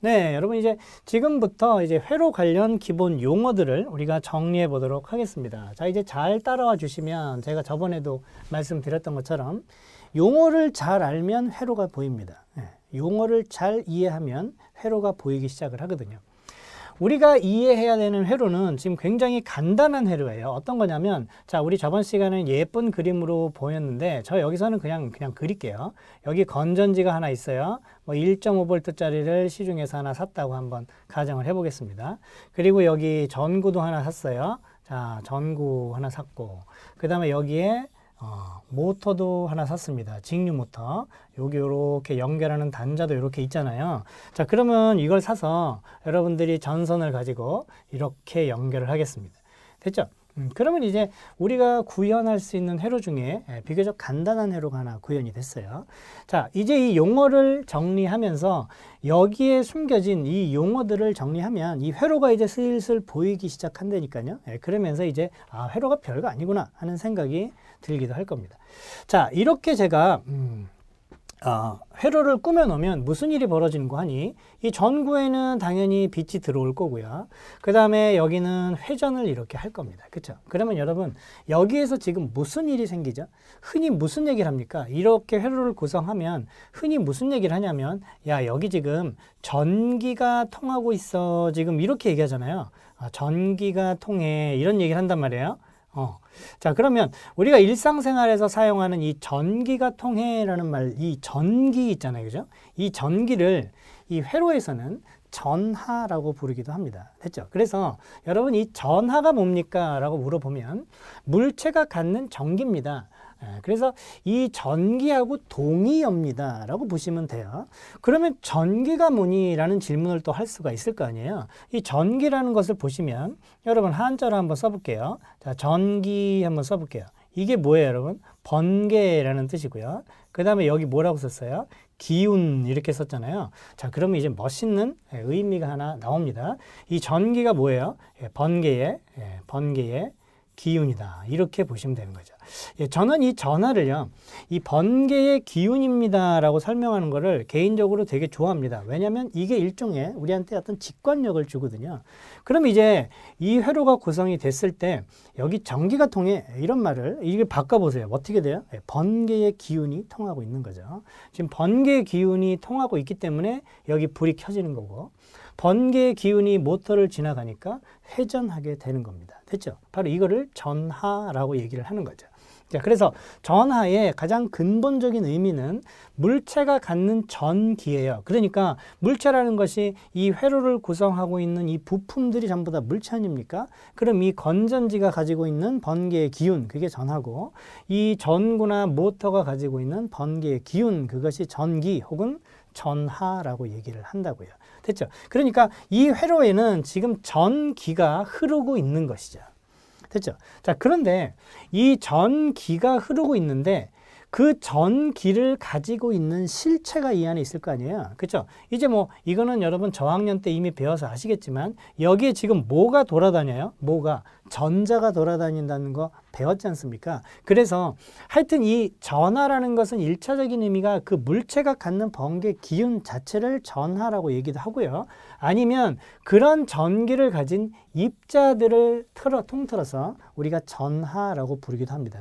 네, 여러분 이제 지금부터 이제 회로 관련 기본 용어들을 우리가 정리해 보도록 하겠습니다. 자, 이제 잘 따라와 주시면 제가 저번에도 말씀드렸던 것처럼 용어를 잘 알면 회로가 보입니다. 네, 용어를 잘 이해하면 회로가 보이기 시작을 하거든요. 우리가 이해해야 되는 회로는 지금 굉장히 간단한 회로예요. 어떤 거냐면 자 우리 저번 시간에 예쁜 그림으로 보였는데 저 여기서는 그냥 그냥 그릴게요. 여기 건전지가 하나 있어요. 뭐 1.5V짜리를 시중에서 하나 샀다고 한번 가정을 해보겠습니다. 그리고 여기 전구도 하나 샀어요. 자 전구 하나 샀고 그 다음에 여기에 어, 모터도 하나 샀습니다. 직류 모터. 여기 이렇게 연결하는 단자도 이렇게 있잖아요. 자, 그러면 이걸 사서 여러분들이 전선을 가지고 이렇게 연결을 하겠습니다. 됐죠? 음, 그러면 이제 우리가 구현할 수 있는 회로 중에 예, 비교적 간단한 회로가 하나 구현이 됐어요. 자, 이제 이 용어를 정리하면서 여기에 숨겨진 이 용어들을 정리하면 이 회로가 이제 슬슬 보이기 시작한다니까요. 예, 그러면서 이제 아, 회로가 별거 아니구나 하는 생각이 들기도 할 겁니다. 자, 이렇게 제가 음, 아, 회로를 꾸며놓으면 무슨 일이 벌어지는고 하니 이 전구에는 당연히 빛이 들어올 거고요. 그 다음에 여기는 회전을 이렇게 할 겁니다. 그렇죠? 그러면 여러분 여기에서 지금 무슨 일이 생기죠? 흔히 무슨 얘기를 합니까? 이렇게 회로를 구성하면 흔히 무슨 얘기를 하냐면 야 여기 지금 전기가 통하고 있어 지금 이렇게 얘기하잖아요. 아, 전기가 통해 이런 얘기를 한단 말이에요. 어. 자, 그러면 우리가 일상생활에서 사용하는 이 전기가 통해라는 말, 이 전기 있잖아요. 그죠? 이 전기를 이 회로에서는 전하라고 부르기도 합니다. 됐죠? 그래서 여러분 이 전하가 뭡니까? 라고 물어보면 물체가 갖는 전기입니다. 예, 그래서 이 전기하고 동의어입니다라고 보시면 돼요. 그러면 전기가 뭐니라는 질문을 또 할 수가 있을 거 아니에요. 이 전기라는 것을 보시면 여러분 한자로 한번 써볼게요. 자, 전기 한번 써볼게요. 이게 뭐예요, 여러분? 번개라는 뜻이고요. 그 다음에 여기 뭐라고 썼어요? 기운 이렇게 썼잖아요. 자, 그러면 이제 멋있는 예, 의미가 하나 나옵니다. 이 전기가 뭐예요? 예, 번개에 번개에 기운이다. 이렇게 보시면 되는 거죠. 예, 저는 이 전화를요, 이 번개의 기운입니다라고 설명하는 거를 개인적으로 되게 좋아합니다. 왜냐면 이게 일종의 우리한테 어떤 직관력을 주거든요. 그럼 이제 이 회로가 구성이 됐을 때 여기 전기가 통해 이런 말을 이게 바꿔보세요. 어떻게 돼요? 예, 번개의 기운이 통하고 있는 거죠. 지금 번개의 기운이 통하고 있기 때문에 여기 불이 켜지는 거고. 번개 기운이 모터를 지나가니까 회전하게 되는 겁니다. 됐죠? 바로 이거를 전하라고 얘기를 하는 거죠. 자, 그래서 전하의 가장 근본적인 의미는 물체가 갖는 전기예요. 그러니까 물체라는 것이 이 회로를 구성하고 있는 이 부품들이 전부 다 물체 아닙니까? 그럼 이 건전지가 가지고 있는 번개의 기운, 그게 전하고 이 전구나 모터가 가지고 있는 번개의 기운, 그것이 전기 혹은 전하라고 얘기를 한다고요. 됐죠? 그러니까 이 회로에는 지금 전기가 흐르고 있는 것이죠. 됐죠? 자, 그런데 이 전기가 흐르고 있는데 그전 길을 가지고 있는 실체가 이 안에 있을 거 아니에요. 그렇죠? 이제 뭐 이거는 여러분 저학년 때 이미 배워서 아시겠지만 여기에 지금 뭐가 돌아다녀요? 뭐가 전자가 돌아다닌다는 거 배웠지 않습니까? 그래서 하여튼 이 전하라는 것은 일차적인 의미가 그 물체가 갖는 번개 기운 자체를 전하라고 얘기도 하고요. 아니면 그런 전기를 가진 입자들을 틀어 통틀어서 우리가 전하라고 부르기도 합니다.